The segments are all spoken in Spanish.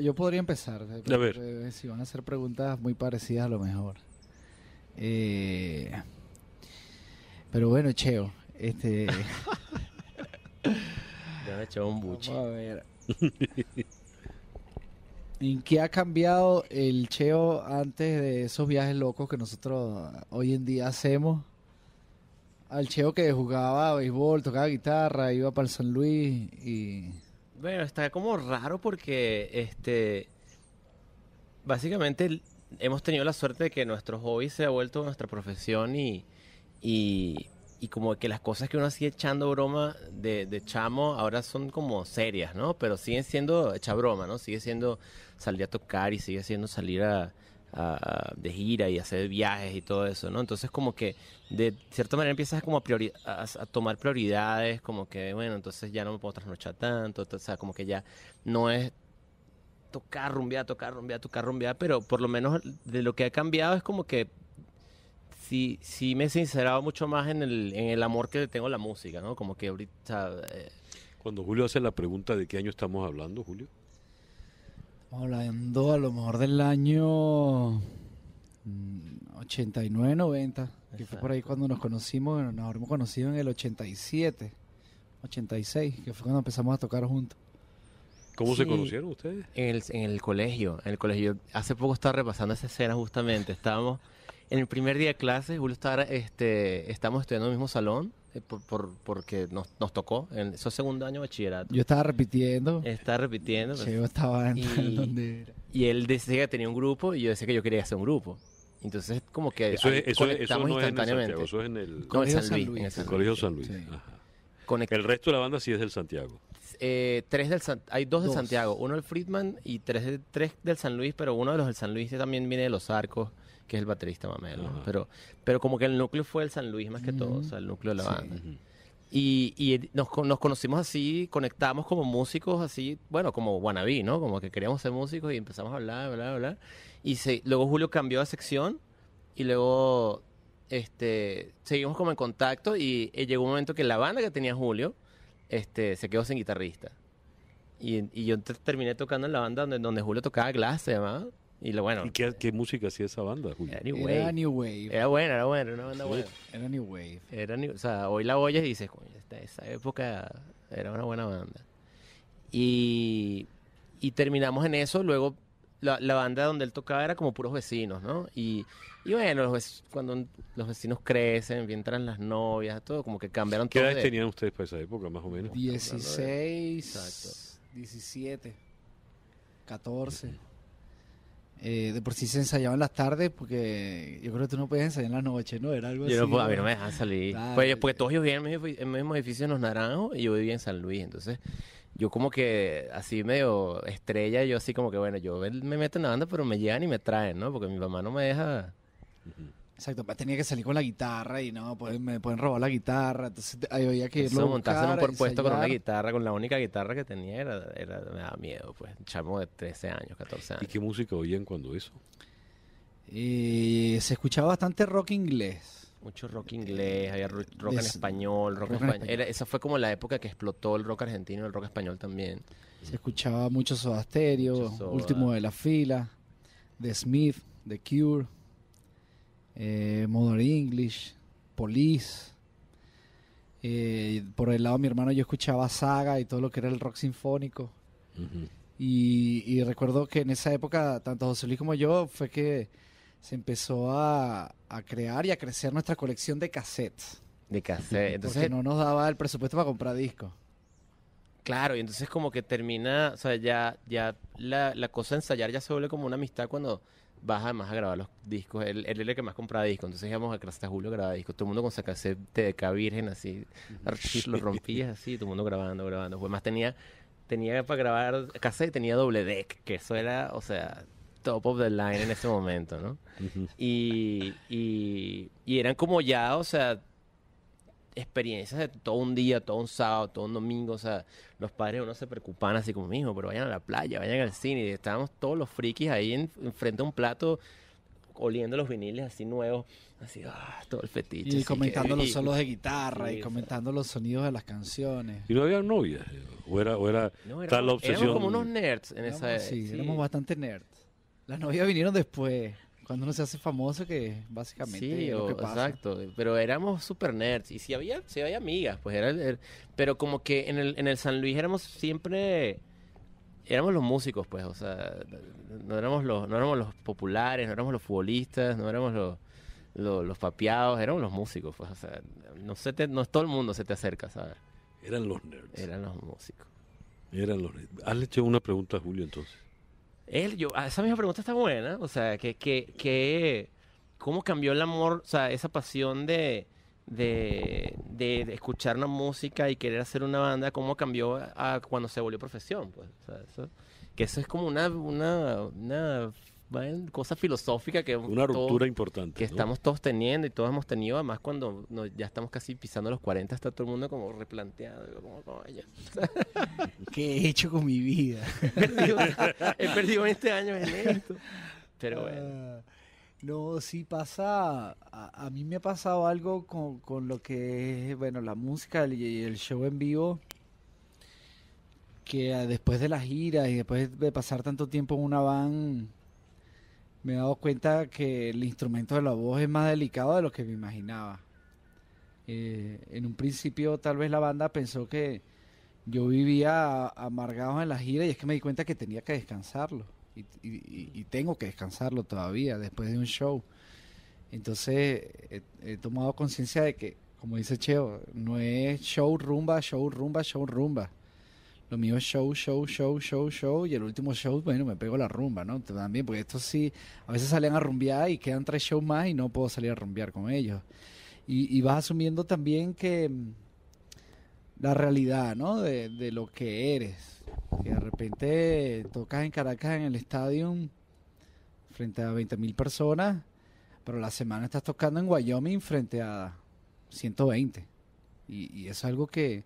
yo, podría empezar. Eh, a ver. Eh, si van a hacer preguntas muy parecidas a lo mejor. Eh, pero bueno, Cheo, este... ya me un buche. ¿En qué ha cambiado el Cheo antes de esos viajes locos que nosotros hoy en día hacemos? Al Cheo que jugaba béisbol, tocaba guitarra, iba para el San Luis y bueno, está como raro porque este básicamente hemos tenido la suerte de que nuestro hobby se ha vuelto nuestra profesión y, y, y como que las cosas que uno sigue echando broma de, de, chamo ahora son como serias, ¿no? Pero siguen siendo hecha broma, ¿no? Sigue siendo salir a tocar y sigue siendo salir a, de gira y hacer viajes y todo eso, ¿no? Entonces como que de cierta manera empiezas como a, a, tomar prioridades, como que bueno, entonces ya no me puedo trasnochar tanto, o sea, como que ya no es tocar, rumbear, tocar, rumbear, tocar, rumbear, pero por lo menos de lo que ha cambiado es como que sí, me he sincerado mucho más en el, amor que tengo a la música, ¿no? Como que ahorita... Eh, Cuando Julio hace la pregunta de qué año estamos hablando, Julio. Hablando a lo mejor del año 89, mm, 90, que fue por ahí cuando nos conocimos, nos habíamos conocido en el 87, 86, que fue cuando empezamos a tocar juntos. ¿Cómo se conocieron ustedes? En el, colegio, en el colegio. Hace poco estaba repasando esa escena justamente, estábamos en el primer día de clases, Julio este, estábamos estudiando en el mismo salón eh, porque nos, tocó en esos segundo año de bachillerato. Yo estaba repitiendo. Estaba repitiendo. Pues. yo estaba y, él decía que tenía un grupo y yo decía que yo quería hacer un grupo. Entonces, como que eso, es, instantáneamente. en el Colegio San Luis. el El resto de la banda sí es del Santiago. Eh, tres del hay dos, de Santiago, uno del Friedman y tres, tres del San Luis, pero uno de los del San Luis también viene de los arcos que es el baterista Mamelo. pero, pero como que el núcleo fue el San Luis más que todo, o sea, el núcleo de la banda. Y, y nos, nos, conocimos así, conectamos como músicos así, bueno, como wannabe, ¿no? Como que queríamos ser músicos y empezamos a hablar, hablar, hablar. Y se, luego Julio cambió de sección y luego este, seguimos como en contacto y, llegó un momento que la banda que tenía Julio este, se quedó sin guitarrista. Y, yo terminé tocando en la banda donde, donde Julio tocaba clase se y bueno. ¿Y qué, música hacía esa banda, Julio? Era New Wave. Era, buena, era buena, era una banda buena. Era New Wave. Era o sea, hoy la oyes y dices, coño, esa época era una buena banda. Y, terminamos en eso, luego la, banda donde él tocaba era como puros vecinos, ¿no? Y, bueno, cuando los vecinos crecen, entran las novias, todo, como que cambiaron ¿Qué todo. ¿Qué edad tenían ustedes para esa época, más o menos? 16, Exacto. 17, 14. Eh, de por sí se ensayaba en las tardes porque yo creo que tú no puedes ensayar en las noches, ¿no? Era algo así. a mí no me dejan salir. Pues, eh, porque todos yo vivía en el, mismo, edificio en Los Naranjos y yo vivía en San Luis. Entonces, yo como que así medio estrella, yo así como que, bueno, yo me meto en la banda, pero me llegan y me traen, ¿no? Porque mi mamá no me deja. Exacto, tenía que salir con la guitarra y no, pues, me pueden robar la guitarra, entonces ahí había que irlo Eso, montarse en un puesto con una guitarra, con la única guitarra que tenía, era, me daba miedo, pues, chamo de 13 años, 14 años. ¿Y qué música oían cuando eso? Eh, se escuchaba bastante rock inglés. Mucho rock inglés, había rock, en español, rock, en español. esa fue como la época que explotó el rock argentino y el rock español también. Se escuchaba mucho Soda Stereo, Último de la Fila, The Smith, The Cure eh, Modern English, Police. Eh, por el lado de mi hermano yo escuchaba Saga y todo lo que era el rock sinfónico. y, recuerdo que en esa época, tanto José Luis como yo, fue que se empezó a, a crear y a crecer nuestra colección de cassettes. De cassettes. Entonces Porque no nos daba el presupuesto para comprar discos. Claro, y entonces como que termina, o sea, ya, ya la, la cosa de ensayar ya se vuelve como una amistad cuando vas además a grabar los discos. Él, el que más compraba discos. Entonces íbamos a Crasta Julio a grabar discos. Todo el mundo con de TDK virgen, así. lo rompías así, todo el mundo grabando, grabando. pues Además tenía, tenía para grabar cassette, tenía doble deck, que eso era, o sea, top of the line en ese momento, ¿no? y, y, y eran como ya, o sea experiencias de todo un día, todo un sábado, todo un domingo. O sea, los padres uno se preocupan así como, mismo, pero vayan a la playa, vayan al cine. estábamos todos los frikis ahí en, frente a un plato oliendo los viniles así nuevos, así, ah, todo el fetiche. Y comentando los solos de guitarra y, comentando los sonidos de las canciones. ¿Y no había novias? ¿O era, o la obsesión? Éramos como unos nerds en esa época. Sí, éramos bastante nerds. Las novias vinieron después. Cuando uno se hace famoso, que básicamente Exacto, pero éramos super nerds. Y si había, si había amigas, pues era, Pero como que en el, en el San Luis éramos siempre... Éramos los músicos, pues, o sea, no éramos los, no éramos los populares, no éramos los futbolistas, no éramos los, los, papeados, éramos los músicos, pues, o sea, no, es no todo el mundo se te acerca, ¿sabes? Eran los nerds. Eran los músicos. Eran los nerds. Hazle hecho una pregunta a Julio entonces yo, ah, esa misma pregunta está buena. O sea, que, que, que ¿cómo cambió el amor? O sea, esa pasión de, de, de, escuchar una música y querer hacer una banda, ¿cómo cambió cuando se volvió profesión? Pues, que eso es como una, una, una cosa filosófica que... Una importante. Que estamos todos teniendo y todos hemos tenido, además cuando ya estamos casi pisando los 40, está todo el mundo como replanteado. Como, ¿Qué he hecho con mi vida? he, perdido, 20 años en esto. Pero bueno. Ah, no, sí pasa, a, mí me ha pasado algo con, con, lo que es, bueno, la música y el show en vivo que después de las giras y después de pasar tanto tiempo en una van, me he dado cuenta que el instrumento de la voz es más delicado de lo que me imaginaba. Eh, en un principio tal vez la banda pensó que yo vivía amargado en la gira y es que me di cuenta que tenía que descansarlo. Y, tengo que descansarlo todavía después de un show. Entonces he, he tomado conciencia de que, como dice Cheo, no es show rumba, show rumba, show rumba. Lo mío es show, show, show, show, show. Y el último show, bueno, me pego la rumba, ¿no? También, porque esto sí, a veces salen a rumbear y quedan tres shows más y no puedo salir a rumbear con ellos. Y, vas asumiendo también que mm, la realidad, ¿no? De, lo que eres. Que de repente tocas en Caracas en el estadio frente a 20.000 personas, pero la semana estás tocando en Wyoming frente a 120. Y, y es algo que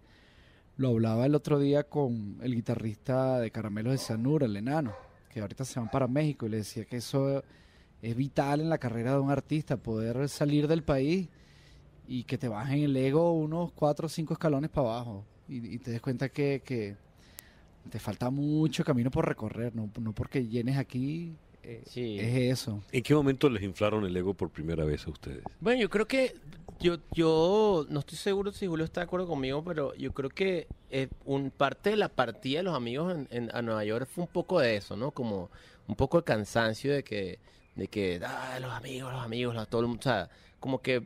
lo hablaba el otro día con el guitarrista de Caramelos de Sanura, el enano, que ahorita se van para México, y le decía que eso es vital en la carrera de un artista, poder salir del país y que te bajen el ego unos cuatro o cinco escalones para abajo y, te des cuenta que, te falta mucho camino por recorrer, no, no porque llenes aquí eh, sí. Es eso. ¿En qué momento les inflaron el ego por primera vez a ustedes? Bueno, yo creo que yo, yo no estoy seguro si Julio está de acuerdo conmigo, pero yo creo que eh, un parte de la partida de los amigos en, a Nueva York fue un poco de eso, ¿no? Como un poco el cansancio de que, de que, ah, los amigos, los amigos, la, todo el mundo, o sea, como que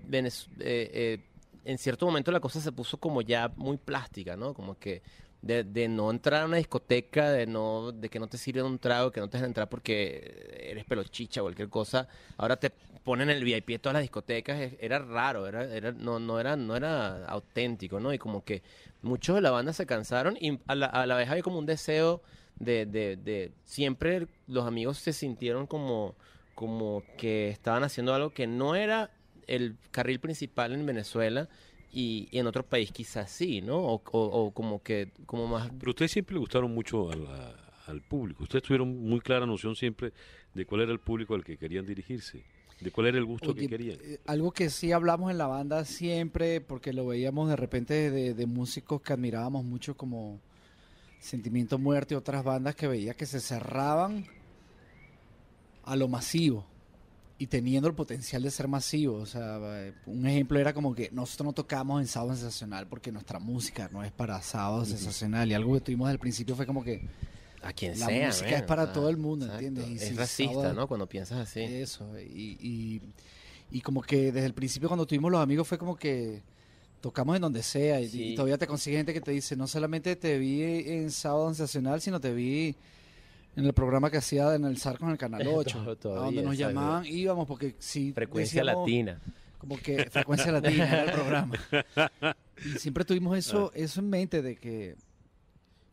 eh, en cierto momento la cosa se puso como ya muy plástica, ¿no? Como que de, no entrar a una discoteca, de no de que no te sirven un trago, que no te dejan entrar porque eres pelochicha o cualquier cosa. Ahora te ponen el VIP de todas las discotecas, era raro, era, no no era no era auténtico, ¿no? Y como que muchos de la banda se cansaron y a la, a la vez había como un deseo de, de, siempre los amigos se sintieron como como que estaban haciendo algo que no era el carril principal en Venezuela y, en otro país quizás sí, ¿no? O, como que como más... Pero ustedes siempre le gustaron mucho al público. Ustedes tuvieron muy clara noción siempre de cuál era el público al que querían dirigirse. ¿De cuál era el gusto que querían? Eh, algo que sí hablamos en la banda siempre, porque lo veíamos de repente de, músicos que admirábamos mucho como Sentimiento Muerte y otras bandas que veía que se cerraban a lo masivo y teniendo el potencial de ser masivo. O sea, un ejemplo era como que nosotros no tocamos en sábado sensacional porque nuestra música no es para sábado sensacional. Y algo que tuvimos al principio fue como que. A quien la sea. La música es para todo el mundo, ¿entiendes? es racista, ¿no? Cuando piensas así. Eso. Y, y, como que desde el principio, cuando tuvimos los amigos, fue como que. Tocamos en donde sea y, y todavía te consigue gente que te dice, no solamente te vi en sábado sensacional, sino te vi en el programa que hacía en el Zarco en el Canal 8, a donde nos llamaban, íbamos porque sí. Frecuencia latina. Como que frecuencia latina era el programa. Y siempre tuvimos eso, ah. eso en mente de que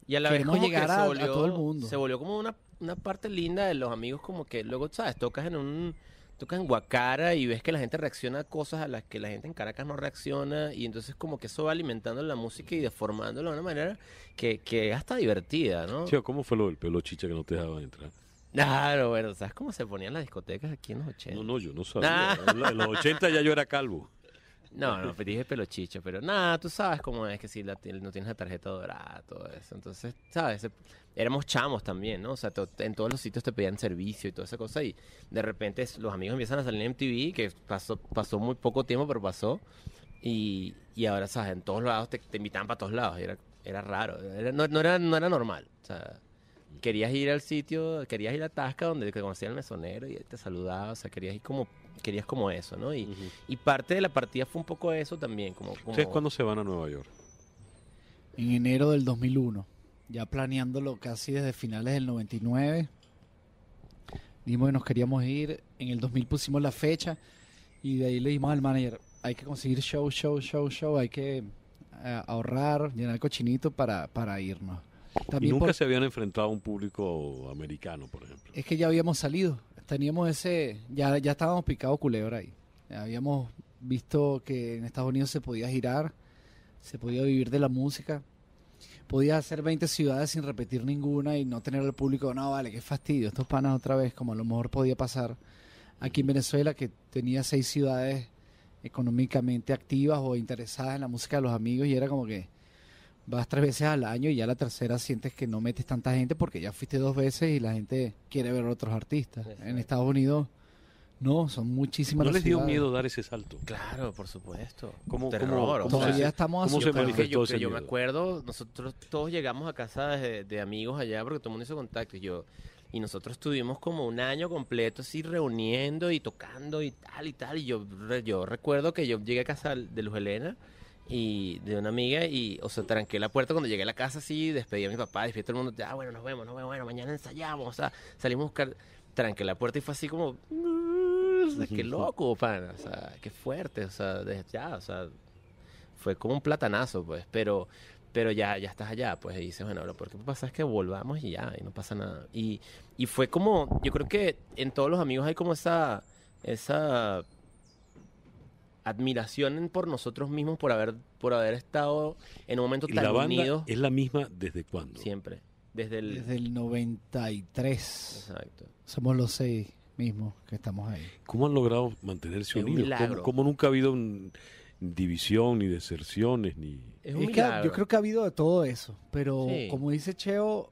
y a la vez se todo el mundo. Se volvió como una parte linda de los amigos, como que luego, ¿sabes? Tocas en un tocas en Guacara y ves que la gente reacciona a cosas a las que la gente en Caracas no reacciona y entonces como que eso va alimentando la música y deformándola de una manera que, que hasta divertida, ¿no? Tío, ¿cómo fue lo del pelo chicha que no te dejaban entrar? Claro, bueno, ¿sabes cómo se ponían las discotecas aquí en los 80? No, no, yo no sabía. En los 80 ya yo era calvo. No, no, dije pelo chicha, pero nada, tú sabes cómo es que si la, no tienes la tarjeta dorada, todo eso. Entonces, ¿sabes? éramos chamos también, ¿no? O sea, en todos los sitios te pedían servicio y toda esa cosa y de repente los amigos empiezan a salir en MTV, que pasó, pasó muy poco tiempo, pero pasó. Y, y ahora, ¿sabes? En todos lados te, invitaban para todos lados. Era, era raro, no, era, no era normal. O sea, querías ir al sitio, querías ir a Tasca donde te conocía el mesonero y te saludaba, o sea, querías ir como querías como eso, ¿no? Y, parte de la partida fue un poco eso también, como, ¿Ustedes cuándo se van a Nueva York? En enero del 2001 ya planeándolo casi desde finales del 99. dimos que nos queríamos ir, en el 2000 pusimos la fecha y de ahí le dimos al manager, hay que conseguir show, show, show, show, hay que eh, ahorrar, llenar el cochinito para, para irnos. y nunca se habían enfrentado a un público americano, por ejemplo. Es que ya habíamos salido, teníamos ese, ya, ya estábamos picados culebra ahí. Habíamos visto que en Estados Unidos se podía girar, se podía vivir de la música podías hacer 20 ciudades sin repetir ninguna y no tener al público, no, vale, qué fastidio, estos panas otra vez, como a lo mejor podía pasar aquí en Venezuela, que tenía seis ciudades económicamente activas o interesadas en la música de los amigos y era como que vas tres veces al año y ya la tercera sientes que no metes tanta gente porque ya fuiste dos veces y la gente quiere ver otros artistas. En Estados Unidos no, son muchísimas. ¿No les dio miedo dar ese salto? Claro, por supuesto. Como terror. todavía estamos haciendo yo, me acuerdo, nosotros todos llegamos a casa de, amigos allá porque todo el mundo hizo contacto y yo y nosotros estuvimos como un año completo así reuniendo y tocando y tal y tal y yo yo recuerdo que yo llegué a casa de Luz Elena y de una amiga y o sea tranqué la puerta cuando llegué a la casa así despedí a mi papá despedí a todo el mundo ah bueno nos vemos nos vemos bueno mañana ensayamos o sea salimos a buscar tranqué la puerta y fue así como pues, que qué loco, pan, o fuerte, o sea, ya, o sea, fue como un platanazo, pues, pero, pero ya, ya estás allá, pues, y dices, bueno, lo que pasa es que volvamos y ya, y no pasa nada. Y, fue como, yo creo que en todos los amigos hay como esa, esa admiración por nosotros mismos por haber, por haber estado en un momento ¿Y tan la unido. ¿Es la misma desde cuándo? Siempre. Desde el... Desde el 93. Exacto. Somos los seis mismo que estamos ahí. ¿Cómo han logrado mantenerse unidos? ¿Cómo, nunca ha habido división, ni deserciones, ni... yo creo que ha habido de todo eso, pero como dice Cheo,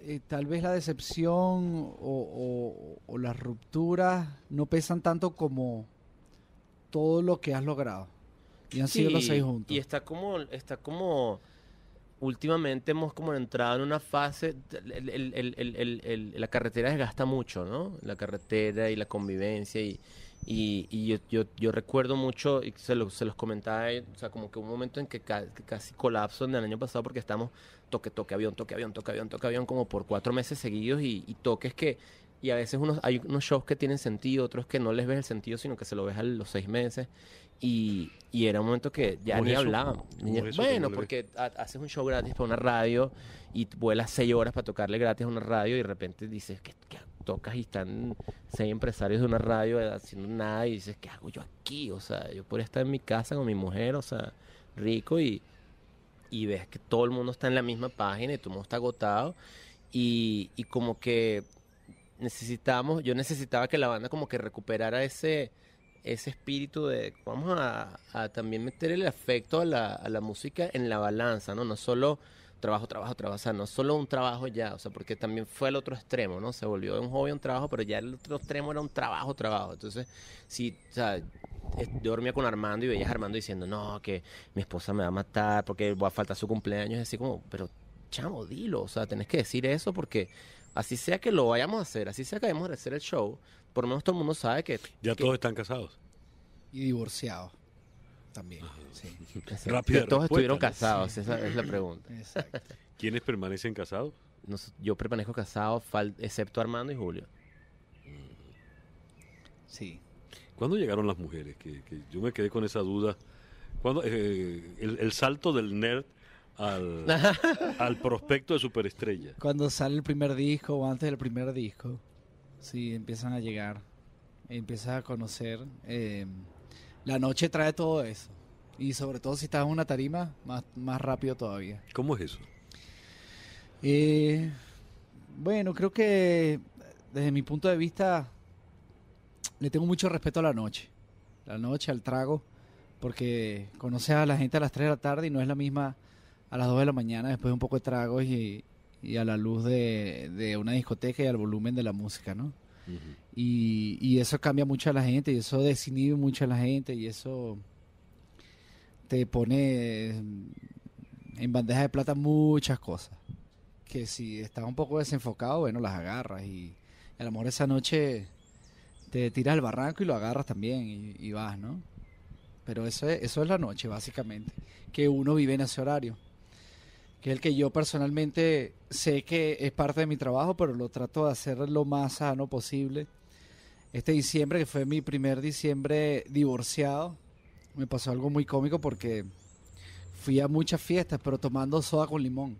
eh, tal vez la decepción o, las rupturas no pesan tanto como todo lo que has logrado. Y han sido los seis juntos. Y está como, está como últimamente hemos como entrado en una fase, la carretera desgasta mucho, ¿no? La carretera y la convivencia y, y, yo, recuerdo mucho, y se, los comentaba, eh, o sea, como que un momento en que, casi colapso en el año pasado porque estamos toque, toque avión, toque avión, toque avión, toque avión, como por cuatro meses seguidos y, toques que, y a veces unos, hay unos shows que tienen sentido, otros que no les ves el sentido, sino que se lo ves a los seis meses. Y, era un momento que ya ni hablábamos. bueno, porque haces un show gratis para una radio y vuelas seis horas para tocarle gratis a una radio y de repente dices que, tocas y están seis empresarios de una radio eh, haciendo nada y dices, ¿qué hago yo aquí? O sea, yo podría estar en mi casa con mi mujer, o sea, rico y, y ves que todo el mundo está en la misma página y todo el mundo está agotado y, y como que necesitamos, yo necesitaba que la banda como que recuperara ese ese espíritu de vamos a, también meter el efecto a la, música en la balanza, ¿no? No solo trabajo, trabajo, trabajo, o sea, no solo un trabajo ya, o sea, porque también fue el otro extremo, ¿no? Se volvió de un hobby a un trabajo, pero ya el otro extremo era un trabajo, trabajo. Entonces, si o sea, dormía con Armando y veías a Armando diciendo, no, que mi esposa me va a matar porque va a faltar su cumpleaños, así como, pero chamo, dilo, o sea, tenés que decir eso porque así sea que lo vayamos a hacer, así sea que vayamos a hacer el show, por lo menos todo el mundo sabe que... Ya todos están casados. Y divorciados también. Sí. todos estuvieron casados, esa es la pregunta. Exacto. ¿Quiénes permanecen casados? yo permanezco casado, excepto Armando y Julio. Sí. ¿Cuándo llegaron las mujeres? Que, yo me quedé con esa duda. cuando eh, el, salto del nerd al, al prospecto de superestrella. Cuando sale el primer disco o antes del primer disco. Sí, empiezan a llegar, empiezas a conocer. Em, la noche trae todo eso. Y sobre todo si estás en una tarima, más, rápido todavía. ¿Cómo es eso? Eh, bueno, creo que desde mi punto de vista le tengo mucho respeto a la noche. La noche, al trago, porque conoces a la gente a las 3 de la tarde y no es la misma a las 2 de la mañana después de un poco de tragos y, y a la luz de, una discoteca y al volumen de la música, ¿no? y, eso cambia mucho a la gente, y eso desinhibe mucho a la gente, y eso te pone en bandeja de plata muchas cosas. Que si estás un poco desenfocado, bueno, las agarras. Y, el amor esa noche te tiras al barranco y lo agarras también, y, vas, ¿no? Pero eso eso es la noche, básicamente, que uno vive en ese horario que es el que yo personalmente sé que es parte de mi trabajo, pero lo trato de hacer lo más sano posible. Este diciembre, que fue mi primer diciembre divorciado, me pasó algo muy cómico porque fui a muchas fiestas, pero tomando soda con limón.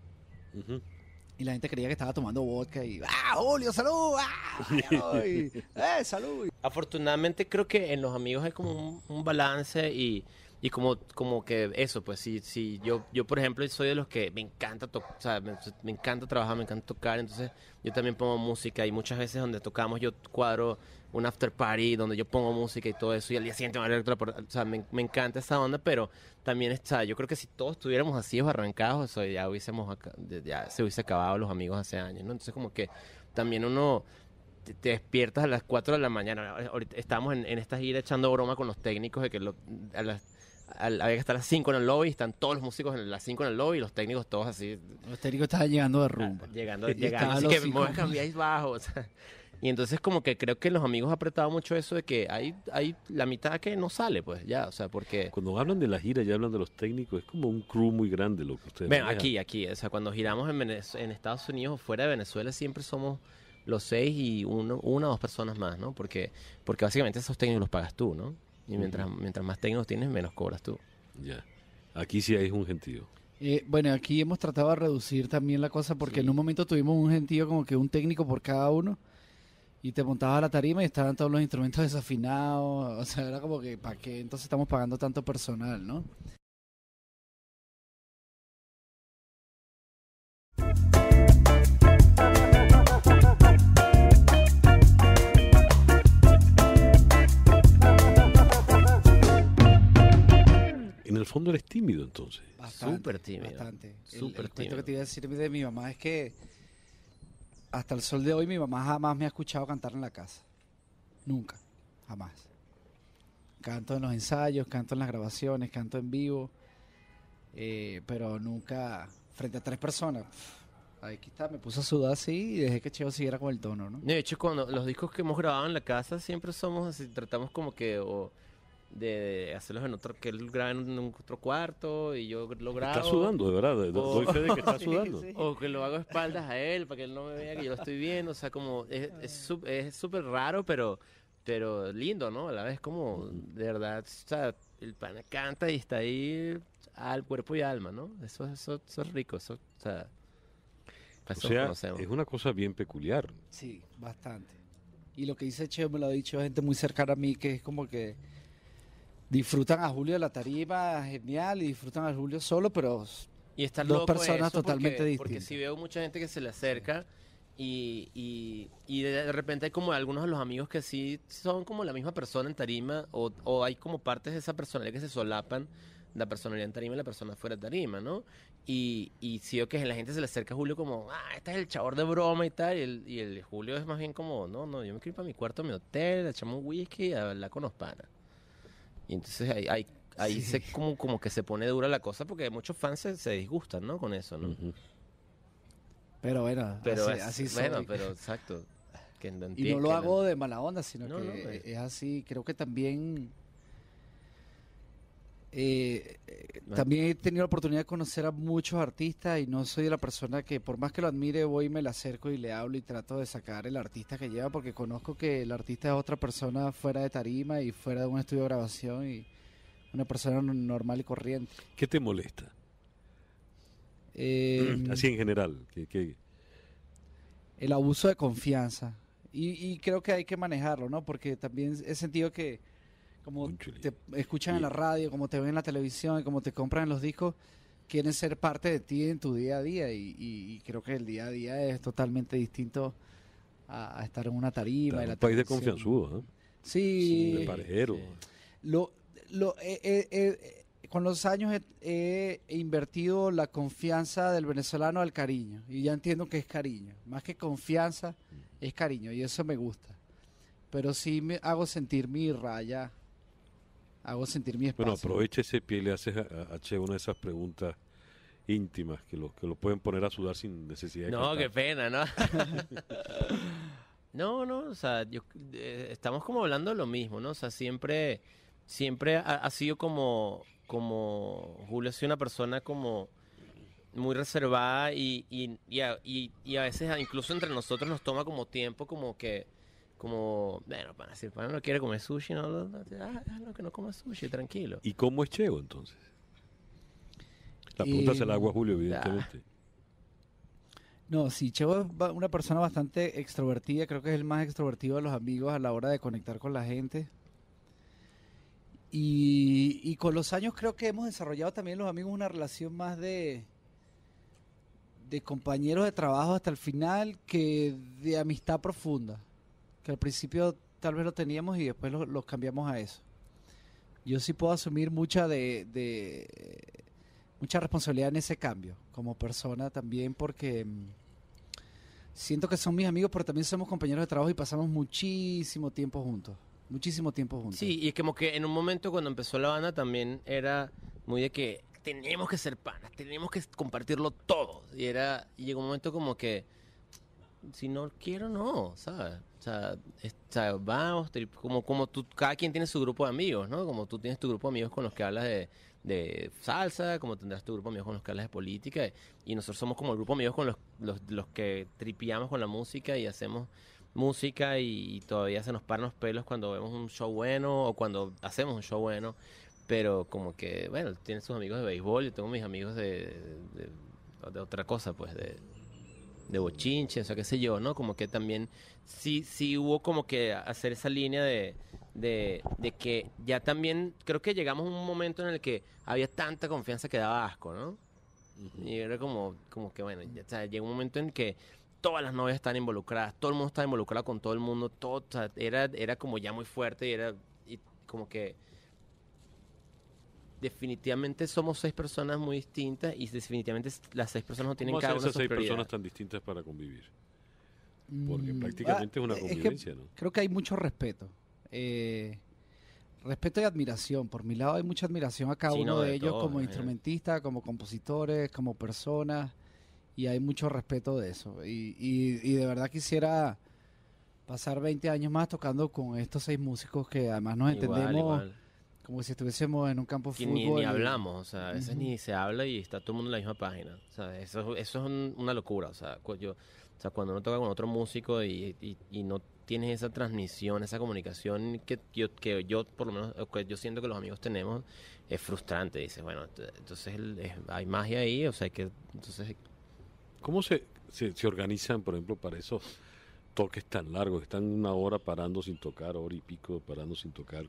Y la gente creía que estaba tomando vodka y ¡Ah, Julio, salud! ¡Ah, ¡Eh, salud! Afortunadamente creo que en los amigos hay como un balance y y como, como que eso, pues si si yo, yo por ejemplo soy de los que me encanta me, encanta trabajar, me encanta tocar, entonces yo también pongo música y muchas veces donde tocamos yo cuadro un after party donde yo pongo música y todo eso y al día siguiente me otra, o sea, me, encanta esa onda, pero también está, yo creo que si todos estuviéramos así arrancados, eso ya hubiésemos, ya se hubiese acabado los amigos hace años, ¿no? Entonces como que también uno te despiertas a las 4 de la mañana. estamos en, en, esta gira echando broma con los técnicos de que a las había que estar a las 5 en el lobby, están todos los músicos en las 5 en el lobby, y los técnicos todos así. Los técnicos estaban llegando de rumba. Ah, llegando, llegando. Así que vos cambiáis bajo. Y entonces como que creo que los amigos apretado mucho eso de que hay, hay la mitad que no sale, pues ya, o sea, porque... Cuando hablan de la gira y hablan de los técnicos, es como un crew muy grande lo que ustedes... Bueno, aquí, aquí, o sea, cuando giramos en, en Estados Unidos o fuera de Venezuela siempre somos los seis y uno, una o dos personas más, ¿no? Porque, porque básicamente esos técnicos los pagas tú, ¿no? Y mientras, mientras más técnicos tienes, menos cobras tú. Ya. Aquí sí hay un gentío. Eh, bueno, aquí hemos tratado de reducir también la cosa porque en un momento tuvimos un gentío como que un técnico por cada uno y te montabas a la tarima y estaban todos los instrumentos desafinados. O sea, era como que, ¿para qué entonces estamos pagando tanto personal, no? en el fondo eres tímido entonces. Bastante, Súper tímido. Bastante. Súper el, que te iba a decir de mi mamá es que hasta el sol de hoy mi mamá jamás me ha escuchado cantar en la casa. Nunca. Jamás. Canto en los ensayos, canto en las grabaciones, canto en vivo. Eh, pero nunca frente a tres personas. Ahí está, me puse a sudar así y dejé que Cheo siguiera con el tono, ¿no? De hecho, cuando los discos que hemos grabado en la casa siempre somos así, tratamos como que... O de hacerlos en otro, que él grabe en otro cuarto y yo lo grabo. Está sudando, de verdad, o, doy fe de que está sudando. O que lo hago a espaldas a él para que él no me vea que yo lo estoy viendo, o sea, como es súper es, raro, pero, pero lindo, ¿no? A la vez como, de verdad, el pana canta y está ahí al cuerpo y alma, ¿no? Eso, eso, eso es rico, eso, o sea... es una cosa bien peculiar. Sí, bastante. Y lo que dice Cheo me lo ha dicho gente muy cercana a mí, que es como que disfrutan a Julio de la tarima, genial, y disfrutan a Julio solo, pero y dos personas totalmente distintas. Porque si veo mucha gente que se le acerca y, de repente hay como algunos de los amigos que sí son como la misma persona en tarima o, hay como partes de esa personalidad que se solapan la personalidad en tarima y la persona fuera de tarima, ¿no? Y, y sí veo que la gente se le acerca a Julio como, ah, este es el chabor de broma y tal, y el, y el Julio es más bien como, no, no, yo me quiero ir para mi cuarto, a mi hotel, echamos un whisky, a hablar con los panas. Y entonces hay, ahí se, como, como que se pone dura la cosa porque muchos fans se, disgustan, ¿no? Con eso, ¿no? Pero bueno, así, es, pero exacto. y no lo hago de mala onda, sino que pues. es así. Creo que también eh, eh, también he tenido la oportunidad de conocer a muchos artistas y no soy de la persona que por más que lo admire voy y me la acerco y le hablo y trato de sacar el artista que lleva porque conozco que el artista es otra persona fuera de tarima y fuera de un estudio de grabación y una persona normal y corriente. ¿Qué te molesta? Em, Así en general. El abuso de confianza y, y creo que hay que manejarlo, ¿no? Porque también he sentido que como te escuchan en la radio, como te ven en la televisión y como te compran los discos, quieren ser parte de ti en tu día a día y, creo que el día a día es totalmente distinto a, estar en una tarima. un país de confianzudo, ¿eh? Sí. De parejero. Lo, eh, eh, eh, con los años he, invertido la confianza del venezolano al cariño y ya entiendo que es cariño. Más que confianza, es cariño y eso me gusta. Pero sí me hago sentir mi raya hago sentir mi espacio. Bueno, aprovecha ese pie y le haces a, Che una de esas preguntas íntimas que lo, que lo pueden poner a sudar sin necesidad de No, qué pena, ¿no? no, no, o sea, yo, eh, estamos como hablando lo mismo, ¿no? O sea, siempre, siempre ha, sido como, como, Julio ha sido una persona como muy reservada y, y, a, veces incluso entre nosotros nos toma como tiempo como que como, bueno, para si el no quiere comer sushi, no, no, ah, que no coma sushi, tranquilo. ¿Y cómo es Cheo entonces? La pregunta se la hago a Julio, evidentemente. Ah. No, sí, Cheo es una persona bastante extrovertida, creo que es el más extrovertido de los amigos a la hora de conectar con la gente. Y, y con los años creo que hemos desarrollado también los amigos una relación más de, de compañeros de trabajo hasta el final que de amistad profunda que al principio tal vez lo teníamos y después los lo cambiamos a eso. Yo sí puedo asumir mucha de, mucha responsabilidad en ese cambio como persona también porque mm, siento que son mis amigos, pero también somos compañeros de trabajo y pasamos muchísimo tiempo juntos. Muchísimo tiempo juntos. Sí, y es como que en un momento cuando empezó la banda también era muy de que tenemos que ser panas, tenemos que compartirlo todo. Y era y llegó un momento como que si no quiero, no, ¿sabes? O sea, vamos, como, como tú, cada quien tiene su grupo de amigos, ¿no? Como tú tienes tu grupo de amigos con los que hablas de, salsa, como tendrás tu grupo de amigos con los que hablas de política, y nosotros somos como el grupo de amigos con los, los, que tripiamos con la música y hacemos música y, todavía se nos paran los pelos cuando vemos un show bueno o cuando hacemos un show bueno, pero como que, bueno, tienes sus amigos de béisbol, yo tengo mis amigos de otra cosa, pues, de de bochinche, o sea, qué sé yo, ¿no? Como que también sí, sí hubo como que hacer esa línea de, de, de que ya también creo que llegamos a un momento en el que había tanta confianza que daba asco, ¿no? Y era como, como que, bueno, llegó un momento en que todas las novias están involucradas, todo el mundo está involucrado con todo el mundo, todo, era, era como ya muy fuerte y era como que definitivamente somos seis personas muy distintas y definitivamente las seis personas no tienen cada una esas seis personas tan distintas para convivir? Mm, Porque ah, prácticamente es una convivencia, ¿no? Creo que hay mucho respeto. Eh, respeto y admiración. Por mi lado hay mucha admiración a cada uno de, ellos como eh. instrumentistas, como compositores, como personas. Y hay mucho respeto de eso. Y, de verdad quisiera pasar 20 años más tocando con estos seis músicos que además nos entendemos. Como si estuviésemos en un campo de fútbol. Ni, ni hablamos, o sea, a veces ni se habla y está todo el mundo en la misma página. O sea, eso, eso es una locura. O sea, yo, sea, cuando uno toca con otro músico y, y, no tienes esa transmisión, esa comunicación que yo, que yo por lo menos, yo siento que los amigos tenemos, es frustrante. Dices, bueno, entonces hay magia ahí, o sea, que entonces... ¿Cómo se, se, organizan, por ejemplo, para esos toques tan largos? Están una hora parando sin tocar, hora y pico parando sin tocar.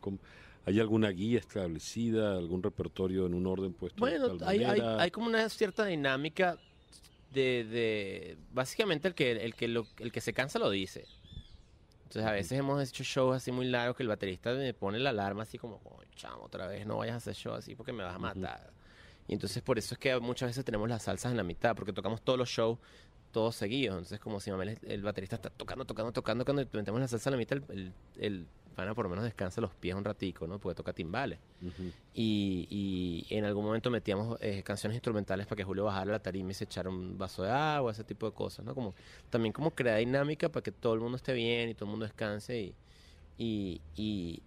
¿Hay alguna guía establecida, algún repertorio en un orden puesto? Bueno, de hay, hay, hay, como una cierta dinámica de, básicamente el que, el, que el que se cansa lo dice. Entonces a veces hemos hecho shows así muy largos que el baterista me pone la alarma así como, oh, chamo, otra vez no vayas a hacer show así porque me vas a matar. Y entonces por eso es que muchas veces tenemos las salsas en la mitad, porque tocamos todos los shows todos seguidos. Entonces como si el, baterista está tocando, tocando, tocando, cuando metemos la salsa en la mitad, el por lo menos descansa los pies un ratico, ¿no? Porque toca timbales. y, y, en algún momento metíamos eh, canciones instrumentales para que Julio bajara la tarima y se echara un vaso de agua, ese tipo de cosas, ¿no? Como, también como crear dinámica para que todo el mundo esté bien y todo el mundo descanse y... y, y...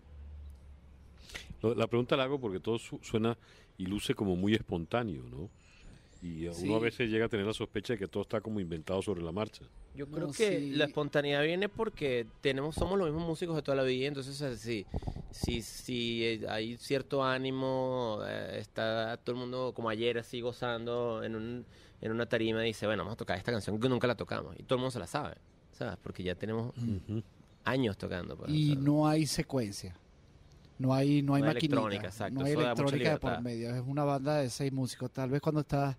la pregunta la hago porque todo suena y luce como muy espontáneo, ¿no? Y uno a veces llega a tener la sospecha de que todo está como inventado sobre la marcha. Yo creo que la espontaneidad viene porque tenemos, somos los mismos músicos de toda la vida, entonces si si eh, hay cierto ánimo, eh, está todo el mundo como ayer así gozando en, un, en una tarima y dice, bueno, vamos a tocar esta canción que nunca la tocamos y todo el mundo se la sabe, ¿sabes? Porque ya tenemos años tocando. Pues, y no hay secuencia no hay, no hay maquinita, exacto. no hay electrónica por medio, es una banda de seis músicos. Tal vez cuando estás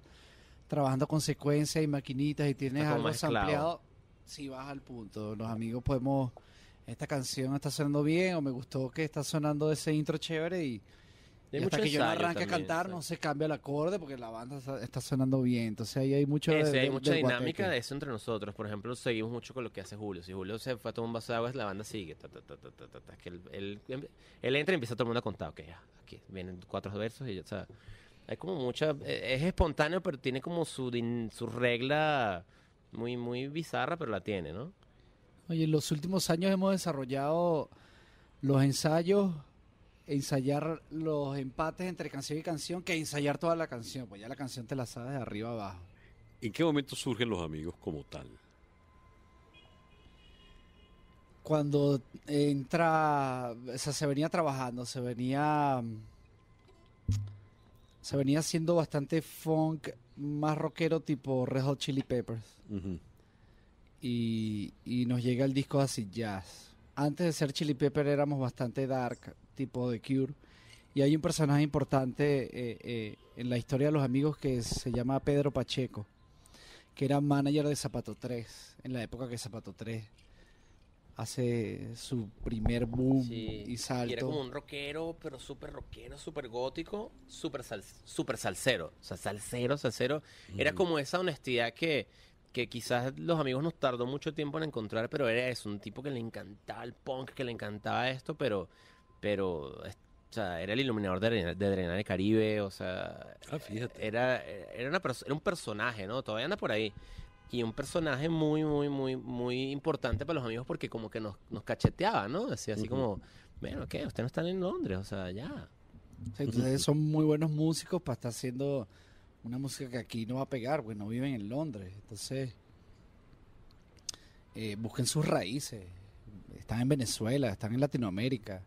trabajando con secuencias y maquinitas y tienes algo ampliado si sí vas al punto. Los amigos podemos, esta canción está sonando bien o me gustó que está sonando ese intro chévere y y hasta que yo no arranque a cantar, no se cambia el acorde porque la banda está, sonando bien. Entonces ahí hay hay mucha dinámica de eso entre nosotros. Por ejemplo, seguimos mucho con lo que hace Julio. Si Julio se fue a tomar un vaso de agua, la banda sigue. él, él, entra y empieza todo el mundo a contar. Ok, ya, aquí vienen cuatro versos y ya, o sea, hay como mucha. E, es espontáneo, pero tiene como su, su regla muy, muy bizarra, pero la tiene, ¿no? Oye, en los últimos años hemos desarrollado los ensayos ensayar los empates entre canción y canción que ensayar toda la canción, pues ya la canción te la sabes de arriba abajo. ¿En qué momento surgen los amigos como tal? Cuando entra, o sea, se venía trabajando, se venía, se venía haciendo bastante funk más rockero tipo Red Hot Chili Peppers. y, y nos llega el disco así jazz antes de ser Chili Pepper éramos bastante dark, tipo de Cure. Y hay un personaje importante eh, eh, en la historia de los amigos que se llama Pedro Pacheco, que era manager de Zapato 3, en la época que Zapato 3 hace su primer boom y salto. era como un rockero, pero súper rockero, súper gótico, súper sal, super salsero. O sea, salsero, salsero. Era mm. como esa honestidad que que quizás los amigos nos tardó mucho tiempo en encontrar, pero era eso, un tipo que le encantaba el punk, que le encantaba esto, pero, pero o sea, era el iluminador de, drena de Caribe, o sea, ah, Era, era, una era un personaje, ¿no? Todavía anda por ahí. Y un personaje muy, muy, muy, muy importante para los amigos porque como que nos, cacheteaba, ¿no? Decía así como, bueno, ¿qué? Ustedes no están en Londres, o sea, ya. Entonces son muy buenos músicos para estar haciendo una música que aquí no va a pegar, porque no viven en Londres. Entonces, eh, busquen sus raíces. Están en Venezuela, están en Latinoamérica.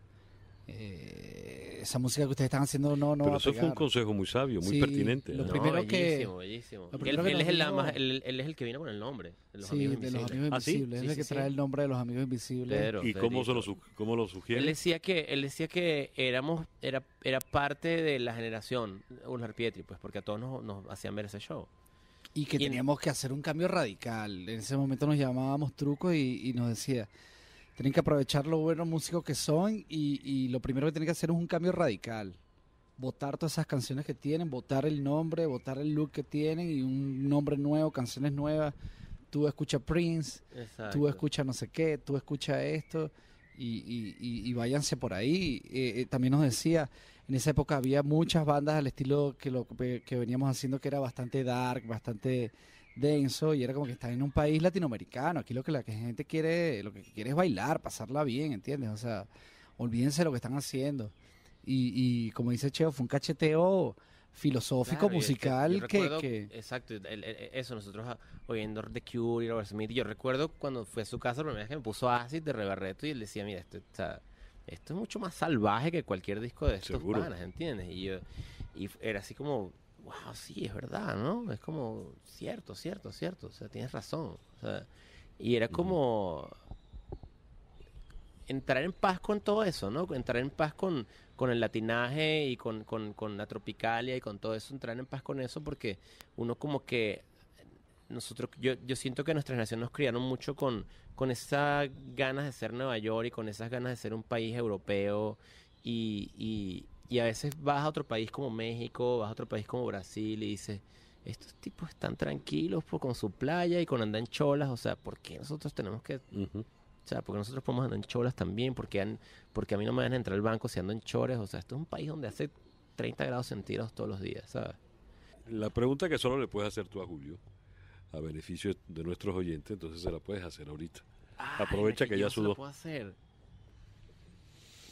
Eh, esa música que ustedes están haciendo no no pero eso fue un consejo muy sabio muy pertinente lo primero que él, es el, que viene con el nombre los sí, de los amigos ¿Ah, invisibles. Él es el que trae el nombre de los amigos invisibles y cómo lo cómo sugiere él decía que él decía que éramos era era parte de la generación Ulnar Pietri pues porque a todos nos, hacían ver ese show y que teníamos que hacer un cambio radical en ese momento nos llamábamos truco y nos decía tienen que aprovechar lo buenos músicos que son y, lo primero que tienen que hacer es un cambio radical. Votar todas esas canciones que tienen, votar el nombre, votar el look que tienen y un nombre nuevo, canciones nuevas. Tú escucha Prince, tú escucha no sé qué, tú escucha esto y, váyanse por ahí. Eh, eh, también nos decía, en esa época había muchas bandas al estilo que, lo, que veníamos haciendo que era bastante dark, bastante denso y era como que estás en un país latinoamericano, aquí lo que la gente quiere, lo que quiere es bailar, pasarla bien, ¿entiendes? O sea, olvídense de lo que están haciendo. Y, como dice Cheo, fue un cacheteo filosófico, musical, que, Exacto, eso, nosotros ah, oyendo The Cure y Robert Smith, yo recuerdo cuando fui a su casa, la primera vez que me puso Acid de Rebarreto y él decía, mira, esto está esto es mucho más salvaje que cualquier disco de estos ¿entiendes? Y, yo, y era así como, wow, sí, es verdad, ¿no? Es como, cierto, cierto, cierto, o sea, tienes razón. y era como entrar en paz con todo eso, ¿no? Entrar en paz con, con el latinaje y con, la tropicalia y con todo eso, entrar en paz con eso porque uno como que nosotros, yo, siento que nuestra naciones nos criaron mucho con, con esas ganas de ser Nueva York y con esas ganas de ser un país europeo y, y a veces vas a otro país como México, vas a otro país como Brasil y dices, estos tipos están tranquilos con su playa y con andar en cholas, o sea, ¿por qué nosotros tenemos que... O sea, porque nosotros podemos andar en cholas también, porque, han, porque a mí no me van a entrar al banco si ando en chores. O sea, esto es un país donde hace 30 grados centígrados todos los días, ¿sabes? La pregunta que solo le puedes hacer tú a Julio, a beneficio de nuestros oyentes, entonces se la puedes hacer ahorita. Aprovecha que, ya su...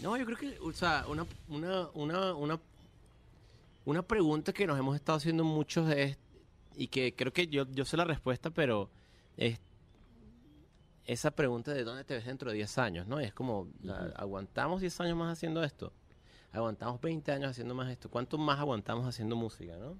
No, yo creo que, o sea, una, una, una, una, una pregunta que nos hemos estado haciendo muchos es, y que creo que yo, yo sé la respuesta, pero es esa pregunta de dónde te ves dentro de 10 años, ¿no? es como, ¿aguantamos 10 años más haciendo esto? ¿Aguantamos 20 años haciendo más esto? ¿Cuánto más aguantamos haciendo música, no?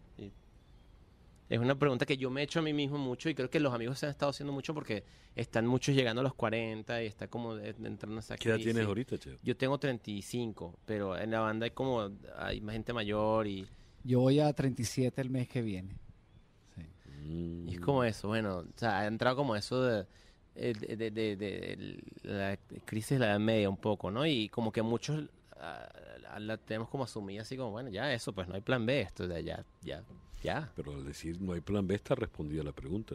es una pregunta que yo me he hecho a mí mismo mucho y creo que los amigos se han estado haciendo mucho porque están muchos llegando a los 40 y está como entrando esa crisis. ¿Qué edad tienes ahorita, Cheo? Yo tengo 35, pero en la banda hay como hay más gente mayor y... Yo voy a 37 el mes que viene. Y es como eso, bueno, o sea, ha entrado como eso de... Eh, la crisis de la Edad Media un poco, ¿no? Y como que muchos ah, la tenemos como asumida así como, bueno, ya eso, pues no hay plan B, esto de ya, ya ya. Pero al decir no hay plan B, está respondida la pregunta.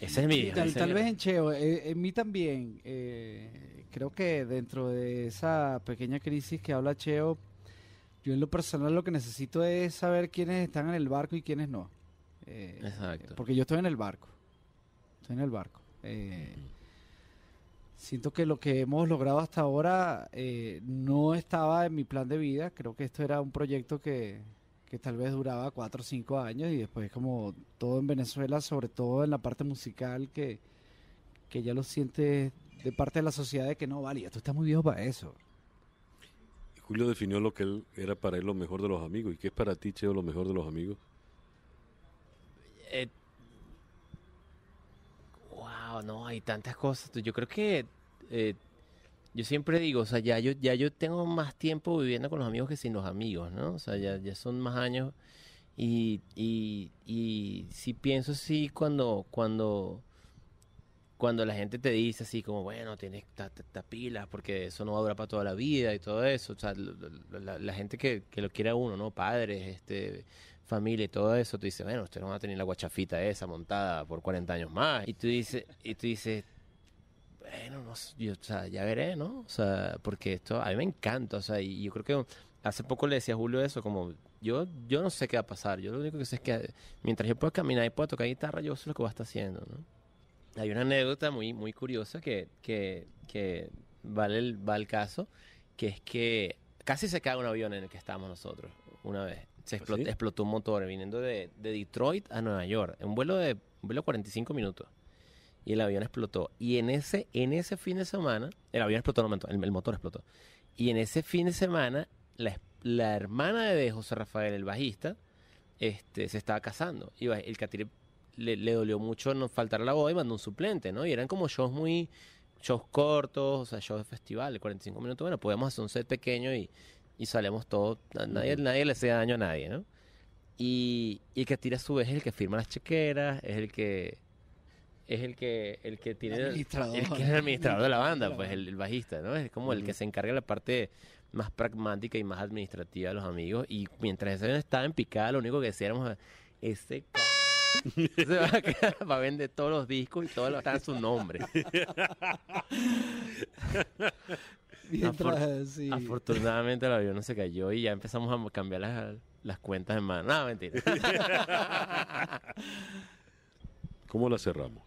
Ese es mi. Tal, tal vez en Cheo, eh, en mí también. Eh, creo que dentro de esa pequeña crisis que habla Cheo, yo en lo personal lo que necesito es saber quiénes están en el barco y quiénes no. Eh, Exacto. Porque yo estoy en el barco. Estoy en el barco. Siento que lo que hemos logrado hasta ahora no estaba en mi plan de vida. Creo que esto era un proyecto que que tal vez duraba cuatro o cinco años y después como todo en Venezuela, sobre todo en la parte musical, que, ya lo sientes de parte de la sociedad de que no, vale, ya tú estás muy viejo para eso. Julio definió lo que él era para él lo mejor de los amigos. ¿Y qué es para ti, Cheo, lo mejor de los amigos? wow, eh, no, hay tantas cosas. Yo creo que eh, yo siempre digo, o sea, ya yo, ya yo tengo más tiempo viviendo con los amigos que sin los amigos, ¿no? O sea, ya, son más años. Y, y, si pienso así cuando, cuando, cuando la gente te dice así como, bueno, tienes esta pilas porque eso no va a durar para toda la vida y todo eso. O sea, la, gente que, lo quiera uno, ¿no? Padres, este, familia y todo eso, tú dices, bueno, usted no van a tener la guachafita esa montada por 40 años más. Y tú dices, y tú dices bueno, no sé, o sea, ya veré, ¿no? O sea, porque esto a mí me encanta, o sea, y yo creo que hace poco le decía a Julio eso, como yo, yo no sé qué va a pasar, yo lo único que sé es que mientras yo pueda caminar y pueda tocar guitarra, yo sé lo que va a estar haciendo, ¿no? Hay una anécdota muy, muy curiosa que, que, que vale el, va el caso, que es que casi se cae un avión en el que estábamos nosotros una vez. Se ¿Ah, explotó, un motor viniendo de, de Detroit a Nueva York, un vuelo de vuelo 45 minutos y el avión explotó. Y en ese, en ese fin de semana, el avión explotó, no, el, motor explotó. Y en ese fin de semana, la, hermana de José Rafael, el bajista, este, se estaba casando. Y el Catire le, dolió mucho no faltar la boda y mandó un suplente, ¿no? Y eran como shows muy, shows cortos, o sea, shows de festival, de 45 minutos. Bueno, podemos hacer un set pequeño y, y salemos todos, nadie, nadie le sea daño a nadie, Y, y el Catire a su vez es el que firma las chequeras, es el que es el que, el que tiene... El, administrador. administrador de la banda, pues el, bajista, ¿no? Es como el que se encarga de la parte más pragmática y más administrativa de los amigos. Y mientras ese estaba en picada, lo único que decíamos ese se va a, vender todos los discos y todos están su nombre. Afortunadamente el avión no se cayó y ya empezamos a cambiar las, las cuentas en mano. No, mentira. ¿Cómo la cerramos?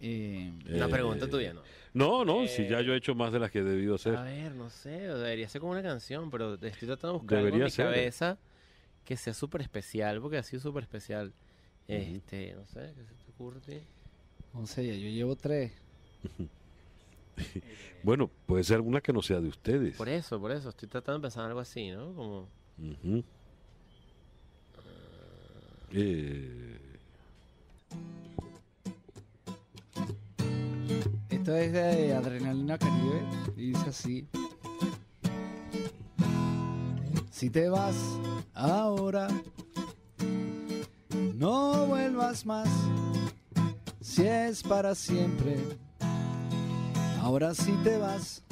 una eh, pregunta tuya, ¿no? No, no, eh, si ya yo he hecho más de las que he debido hacer. A ver, no sé, debería ser como una canción, pero estoy tratando de buscar en mi cabeza que sea súper especial, porque ha sido súper especial. Este, no sé, ¿qué se te ocurre yo llevo tres. bueno, puede ser alguna que no sea de ustedes. Por eso, por eso, estoy tratando de pensar en algo así, ¿no? Como... Esto es de Adrenalina Caribe y dice así. Si te vas ahora, no vuelvas más. Si es para siempre, ahora si te vas.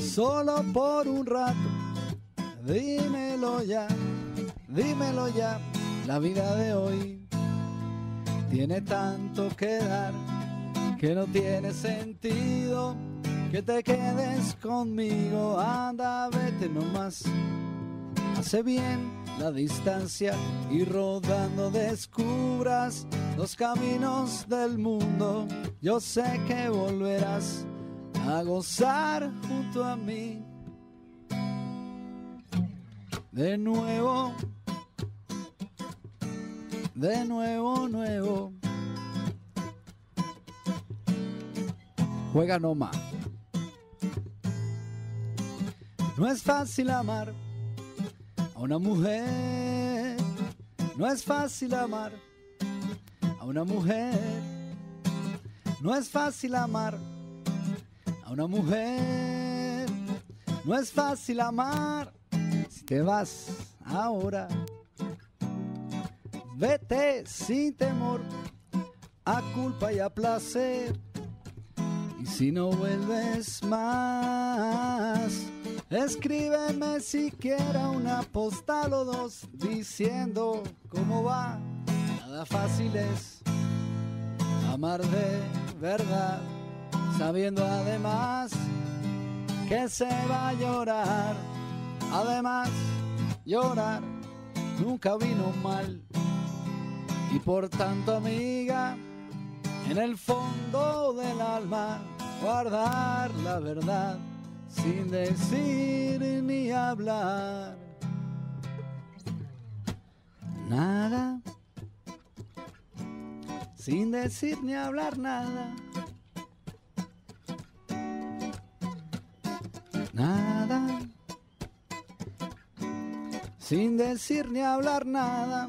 Solo por un rato, dímelo ya, dímelo ya. La vida de hoy tiene tanto que dar que no tiene sentido que te quedes conmigo. Anda, vete nomás. Hace bien la distancia y rodando descubras los caminos del mundo. Yo sé que volverás a gozar junto a mí. De nuevo, de nuevo, nuevo. Juega nomás No es fácil amar a una mujer. No es fácil amar a una mujer. No es fácil amar a una mujer. No es fácil amar si te vas ahora. Vete sin temor a culpa y a placer. Si no vuelves más, escríbeme siquiera una postal o dos diciendo cómo va. Nada fácil es amar de verdad, sabiendo además que se va a llorar. Además, llorar nunca vino mal. Y por tanto, amiga, en el fondo del alma guardar la verdad sin decir ni hablar. Nada, sin decir ni hablar nada. Nada, sin decir ni hablar nada.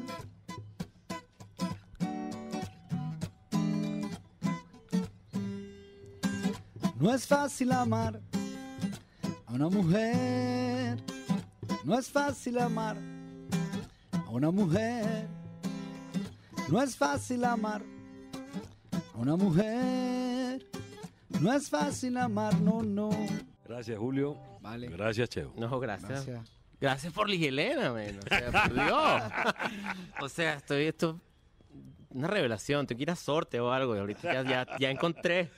No es fácil amar a una mujer. No es fácil amar a una mujer. No es fácil amar a una mujer. No es fácil amar, no, no. Gracias, Julio. Vale. Gracias, Cheo. No, gracias. Gracias, por Ligelena, man. O sea, por Dios. o sea, estoy esto una revelación. tengo que ir a sorte o algo. ahorita ya, ya encontré.